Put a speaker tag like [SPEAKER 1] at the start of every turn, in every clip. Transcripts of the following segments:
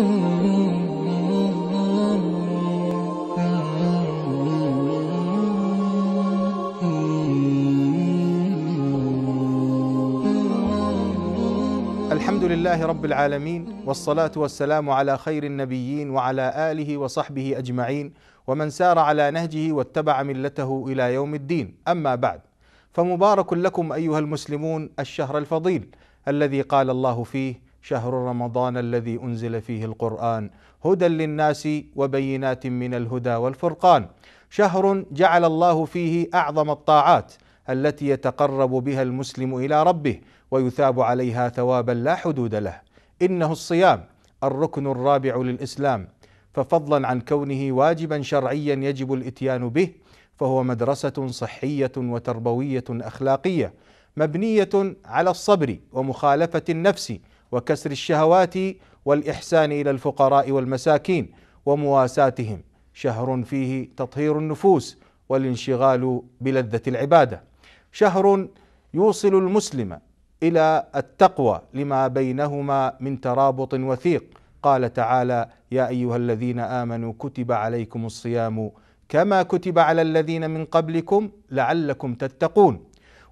[SPEAKER 1] الحمد لله رب العالمين والصلاة والسلام على خير النبيين وعلى آله وصحبه أجمعين ومن سار على نهجه واتبع ملته إلى يوم الدين أما بعد فمبارك لكم أيها المسلمون الشهر الفضيل الذي قال الله فيه شهر رمضان الذي انزل فيه القران هدى للناس وبينات من الهدى والفرقان شهر جعل الله فيه اعظم الطاعات التي يتقرب بها المسلم الى ربه ويثاب عليها ثوابا لا حدود له انه الصيام الركن الرابع للاسلام ففضلا عن كونه واجبا شرعيا يجب الاتيان به فهو مدرسه صحيه وتربويه اخلاقيه مبنيه على الصبر ومخالفه النفس وكسر الشهوات والاحسان الى الفقراء والمساكين ومواساتهم شهر فيه تطهير النفوس والانشغال بلذه العباده شهر يوصل المسلم الى التقوى لما بينهما من ترابط وثيق قال تعالى يا ايها الذين امنوا كتب عليكم الصيام كما كتب على الذين من قبلكم لعلكم تتقون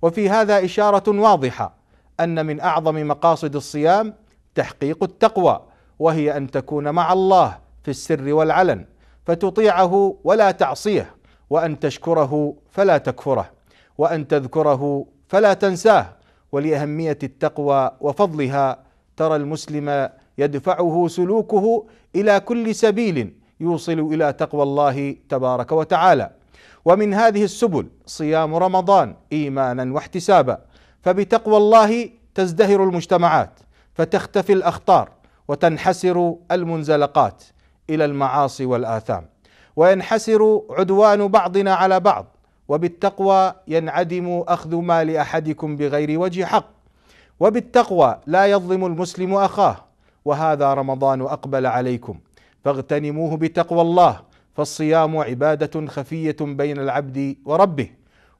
[SPEAKER 1] وفي هذا اشاره واضحه ان من اعظم مقاصد الصيام تحقيق التقوى وهي ان تكون مع الله في السر والعلن فتطيعه ولا تعصيه وان تشكره فلا تكفره وان تذكره فلا تنساه ولاهميه التقوى وفضلها ترى المسلم يدفعه سلوكه الى كل سبيل يوصل الى تقوى الله تبارك وتعالى ومن هذه السبل صيام رمضان ايمانا واحتسابا فبتقوى الله تزدهر المجتمعات فتختفي الاخطار وتنحسر المنزلقات الى المعاصي والاثام وينحسر عدوان بعضنا على بعض وبالتقوى ينعدم اخذ مال احدكم بغير وجه حق وبالتقوى لا يظلم المسلم اخاه وهذا رمضان اقبل عليكم فاغتنموه بتقوى الله فالصيام عباده خفيه بين العبد وربه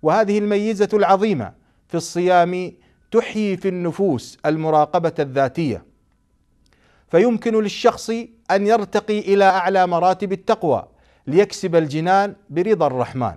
[SPEAKER 1] وهذه الميزه العظيمه في الصيام تحيي في النفوس المراقبه الذاتيه فيمكن للشخص ان يرتقي الى اعلى مراتب التقوى ليكسب الجنان برضا الرحمن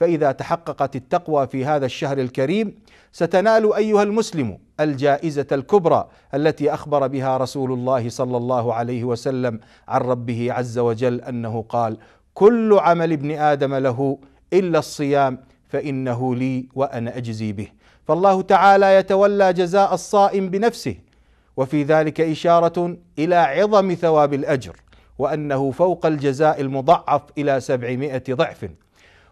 [SPEAKER 1] فاذا تحققت التقوى في هذا الشهر الكريم ستنال ايها المسلم الجائزه الكبرى التي اخبر بها رسول الله صلى الله عليه وسلم عن ربه عز وجل انه قال كل عمل ابن ادم له الا الصيام فانه لي وانا اجزي به فالله تعالى يتولى جزاء الصائم بنفسه وفي ذلك اشاره الى عظم ثواب الاجر وانه فوق الجزاء المضعف الى سبعمائه ضعف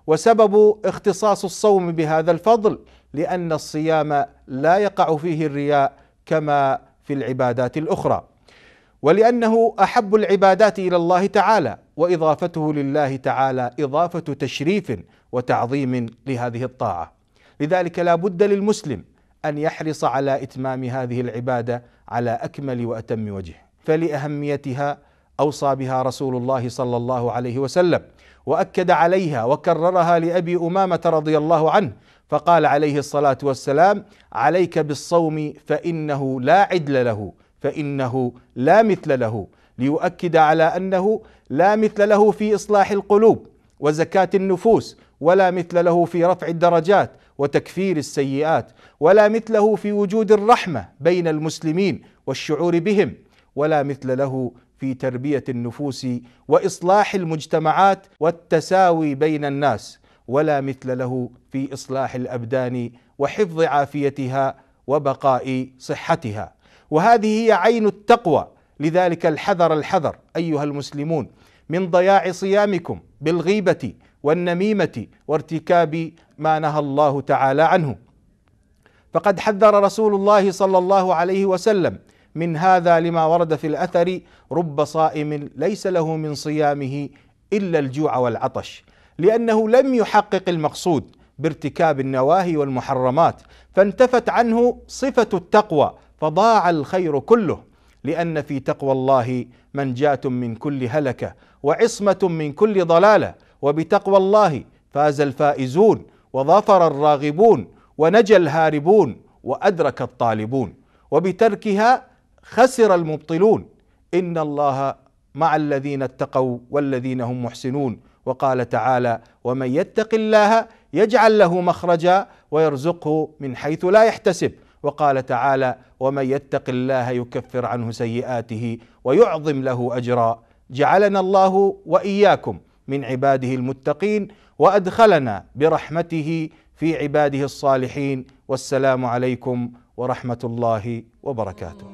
[SPEAKER 1] وسبب اختصاص الصوم بهذا الفضل لان الصيام لا يقع فيه الرياء كما في العبادات الاخرى ولانه احب العبادات الى الله تعالى واضافته لله تعالى اضافه تشريف وتعظيم لهذه الطاعه لذلك لا بد للمسلم ان يحرص على اتمام هذه العباده على اكمل واتم وجه فلاهميتها اوصى بها رسول الله صلى الله عليه وسلم واكد عليها وكررها لابي امامه رضي الله عنه فقال عليه الصلاه والسلام عليك بالصوم فانه لا عدل له فانه لا مثل له ليؤكد على انه لا مثل له في اصلاح القلوب وزكاه النفوس ولا مثل له في رفع الدرجات وتكفير السيئات ولا مثله في وجود الرحمه بين المسلمين والشعور بهم ولا مثل له في تربيه النفوس واصلاح المجتمعات والتساوي بين الناس ولا مثل له في اصلاح الابدان وحفظ عافيتها وبقاء صحتها وهذه هي عين التقوى لذلك الحذر الحذر ايها المسلمون من ضياع صيامكم بالغيبه والنميمه وارتكاب ما نهى الله تعالى عنه فقد حذر رسول الله صلى الله عليه وسلم من هذا لما ورد في الاثر رب صائم ليس له من صيامه الا الجوع والعطش لانه لم يحقق المقصود بارتكاب النواهي والمحرمات فانتفت عنه صفه التقوى فضاع الخير كله لأن في تقوى الله منجاة من كل هلكة وعصمة من كل ضلالة وبتقوى الله فاز الفائزون وظفر الراغبون ونجا الهاربون وأدرك الطالبون وبتركها خسر المبطلون إن الله مع الذين اتقوا والذين هم محسنون وقال تعالى ومن يتق الله يجعل له مخرجا ويرزقه من حيث لا يحتسب وقال تعالى ومن يتق الله يكفر عنه سيئاته ويعظم له اجرا جعلنا الله واياكم من عباده المتقين وادخلنا برحمته في عباده الصالحين والسلام عليكم ورحمه الله وبركاته